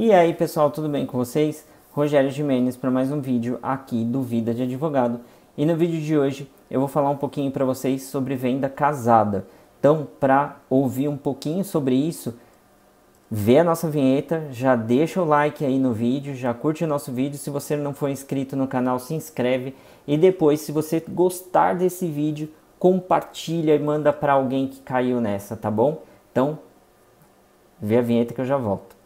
E aí pessoal, tudo bem com vocês? Rogério Jimenez para mais um vídeo aqui do Vida de Advogado. E no vídeo de hoje eu vou falar um pouquinho para vocês sobre venda casada. Então, para ouvir um pouquinho sobre isso, vê a nossa vinheta, já deixa o like aí no vídeo, já curte o nosso vídeo. Se você não for inscrito no canal, se inscreve. E depois, se você gostar desse vídeo, compartilha e manda para alguém que caiu nessa, tá bom? Então, vê a vinheta que eu já volto.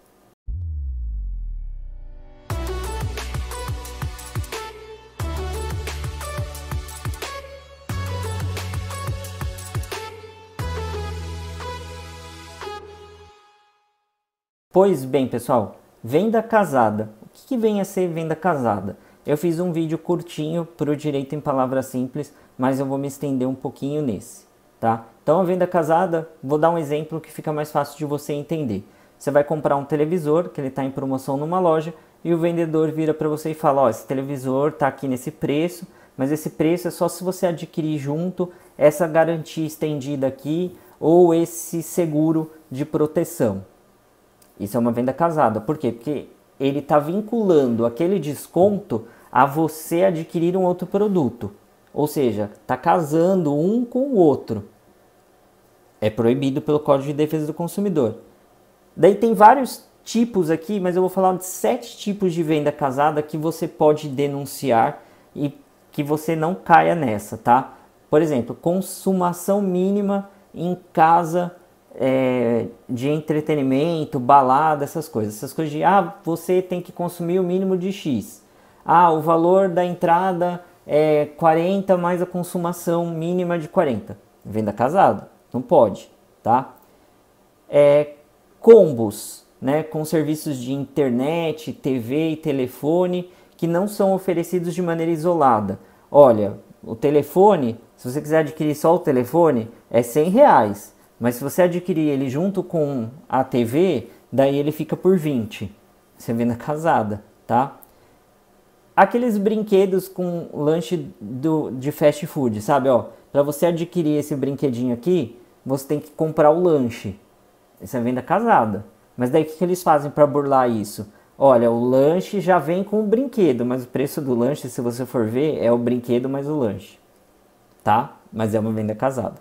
Pois bem, pessoal, venda casada. O que, que vem a ser venda casada? Eu fiz um vídeo curtinho para o direito em palavras simples, mas eu vou me estender um pouquinho nesse, tá? Então, a venda casada, vou dar um exemplo que fica mais fácil de você entender. Você vai comprar um televisor, que ele está em promoção numa loja, e o vendedor vira para você e fala, ó, oh, esse televisor está aqui nesse preço, mas esse preço é só se você adquirir junto essa garantia estendida aqui ou esse seguro de proteção. Isso é uma venda casada. Por quê? Porque ele está vinculando aquele desconto a você adquirir um outro produto. Ou seja, está casando um com o outro. É proibido pelo Código de Defesa do Consumidor. Daí tem vários tipos aqui, mas eu vou falar de sete tipos de venda casada que você pode denunciar e que você não caia nessa, tá? Por exemplo, consumação mínima em casa é, de entretenimento, balada, essas coisas. Essas coisas de, ah, você tem que consumir o mínimo de X. Ah, o valor da entrada é 40 mais a consumação mínima de 40. Venda casada, não pode, tá? É, combos, né, com serviços de internet, TV e telefone que não são oferecidos de maneira isolada. Olha, o telefone, se você quiser adquirir só o telefone, é 100 reais mas se você adquirir ele junto com a TV, daí ele fica por 20. Você venda casada, tá? Aqueles brinquedos com lanche do, de fast food, sabe? Ó, para você adquirir esse brinquedinho aqui, você tem que comprar o lanche. Isso é venda casada. Mas daí o que, que eles fazem para burlar isso? Olha, o lanche já vem com o brinquedo, mas o preço do lanche, se você for ver, é o brinquedo mais o lanche. Tá? Mas é uma venda casada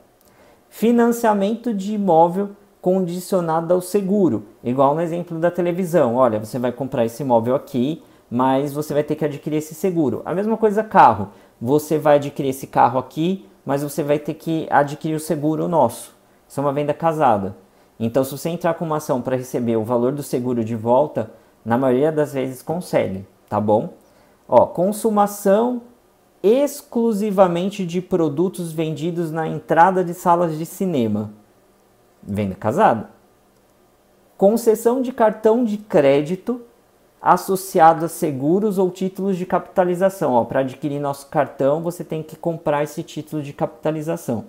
financiamento de imóvel condicionado ao seguro, igual no exemplo da televisão. Olha, você vai comprar esse imóvel aqui, mas você vai ter que adquirir esse seguro. A mesma coisa carro. Você vai adquirir esse carro aqui, mas você vai ter que adquirir o seguro nosso. Isso é uma venda casada. Então, se você entrar com uma ação para receber o valor do seguro de volta, na maioria das vezes consegue, tá bom? Ó, consumação exclusivamente de produtos vendidos na entrada de salas de cinema. Venda casada. Concessão de cartão de crédito associado a seguros ou títulos de capitalização. Para adquirir nosso cartão, você tem que comprar esse título de capitalização.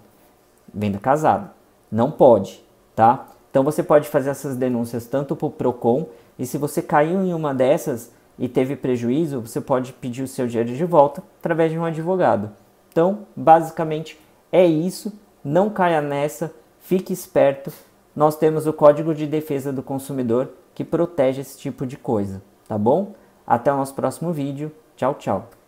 Venda casada. Não pode, tá? Então você pode fazer essas denúncias tanto para o PROCON e se você caiu em uma dessas, e teve prejuízo, você pode pedir o seu dinheiro de volta através de um advogado. Então, basicamente é isso. Não caia nessa, fique esperto. Nós temos o Código de Defesa do Consumidor que protege esse tipo de coisa, tá bom? Até o nosso próximo vídeo. Tchau, tchau.